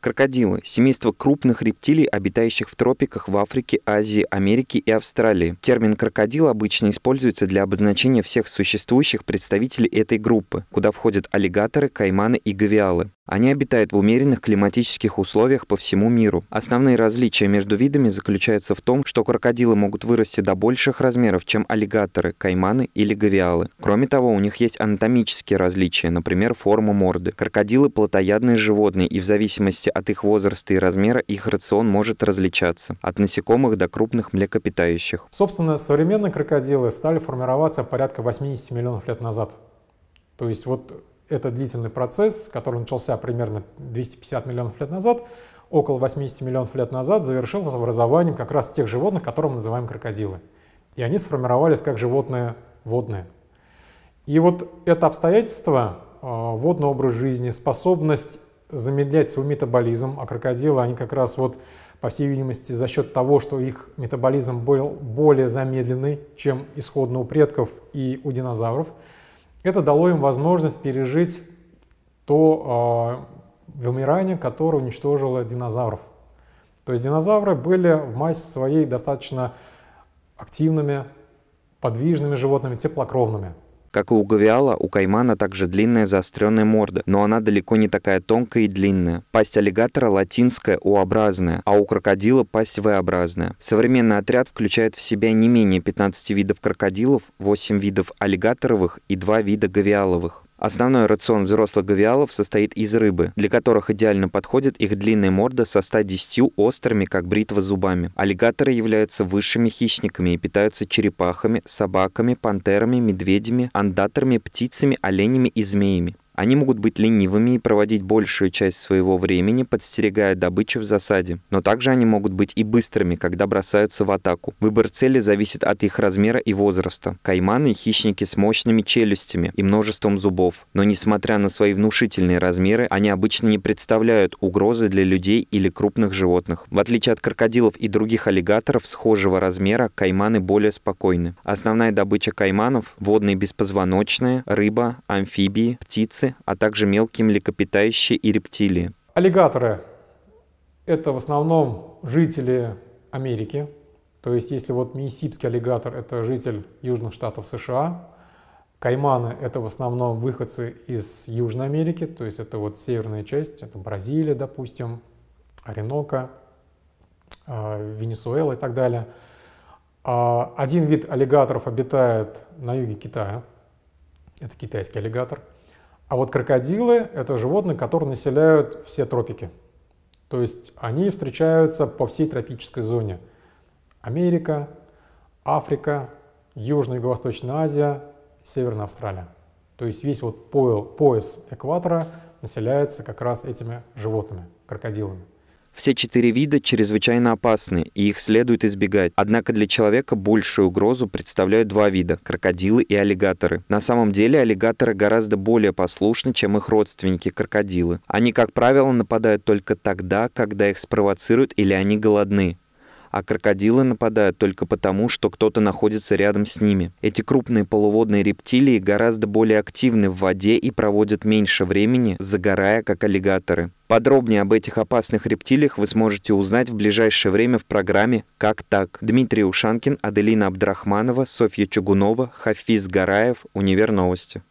Крокодилы – семейство крупных рептилий, обитающих в тропиках в Африке, Азии, Америке и Австралии. Термин «крокодил» обычно используется для обозначения всех существующих представителей этой группы, куда входят аллигаторы, кайманы и гавиалы. Они обитают в умеренных климатических условиях по всему миру. Основные различия между видами заключаются в том, что крокодилы могут вырасти до больших размеров, чем аллигаторы, кайманы или гавиалы. Кроме того, у них есть анатомические различия, например, форма морды. Крокодилы – плотоядные животные и в зависимости от их возраста и размера их рацион может различаться, от насекомых до крупных млекопитающих. Собственно, современные крокодилы стали формироваться порядка 80 миллионов лет назад. То есть вот это длительный процесс, который начался примерно 250 миллионов лет назад, около 80 миллионов лет назад завершился образованием как раз тех животных, которые мы называем крокодилы. И они сформировались как животные водные. И вот это обстоятельство, э, водный образ жизни, способность замедлять свой метаболизм, а крокодилы, они как раз вот, по всей видимости, за счет того, что их метаболизм был более замедленный, чем исходно у предков и у динозавров, это дало им возможность пережить то э, вымирание, которое уничтожило динозавров. То есть динозавры были в массе своей достаточно активными, подвижными животными, теплокровными. Как и у гавиала, у каймана также длинная заостренная морда, но она далеко не такая тонкая и длинная. Пасть аллигатора латинская У-образная, а у крокодила пасть V-образная. Современный отряд включает в себя не менее 15 видов крокодилов, 8 видов аллигаторовых и 2 вида гавиаловых. Основной рацион взрослых гавиалов состоит из рыбы, для которых идеально подходит их длинная морда со 110 острыми, как бритва, зубами. Аллигаторы являются высшими хищниками и питаются черепахами, собаками, пантерами, медведями, андаторами, птицами, оленями и змеями. Они могут быть ленивыми и проводить большую часть своего времени, подстерегая добычу в засаде. Но также они могут быть и быстрыми, когда бросаются в атаку. Выбор цели зависит от их размера и возраста. Кайманы – хищники с мощными челюстями и множеством зубов. Но несмотря на свои внушительные размеры, они обычно не представляют угрозы для людей или крупных животных. В отличие от крокодилов и других аллигаторов схожего размера, кайманы более спокойны. Основная добыча кайманов – водные беспозвоночные, рыба, амфибии, птицы, а также мелкие млекопитающие и рептилии. Аллигаторы – это в основном жители Америки. То есть если вот миссипский аллигатор – это житель южных штатов США, Кайманы – это в основном выходцы из Южной Америки, то есть это вот северная часть, это Бразилия, допустим, Оренока, а, Венесуэла и так далее. А, один вид аллигаторов обитает на юге Китая, это китайский аллигатор – а вот крокодилы — это животные, которые населяют все тропики. То есть они встречаются по всей тропической зоне. Америка, Африка, Южная и Юго-Восточная Азия, Северная Австралия. То есть весь вот пояс экватора населяется как раз этими животными, крокодилами. Все четыре вида чрезвычайно опасны, и их следует избегать. Однако для человека большую угрозу представляют два вида – крокодилы и аллигаторы. На самом деле аллигаторы гораздо более послушны, чем их родственники – крокодилы. Они, как правило, нападают только тогда, когда их спровоцируют или они голодны а крокодилы нападают только потому, что кто-то находится рядом с ними. Эти крупные полуводные рептилии гораздо более активны в воде и проводят меньше времени, загорая как аллигаторы. Подробнее об этих опасных рептилиях вы сможете узнать в ближайшее время в программе «Как так?». Дмитрий Ушанкин, Аделина Абдрахманова, Софья Чугунова, Хафиз Гараев, Универ Новости.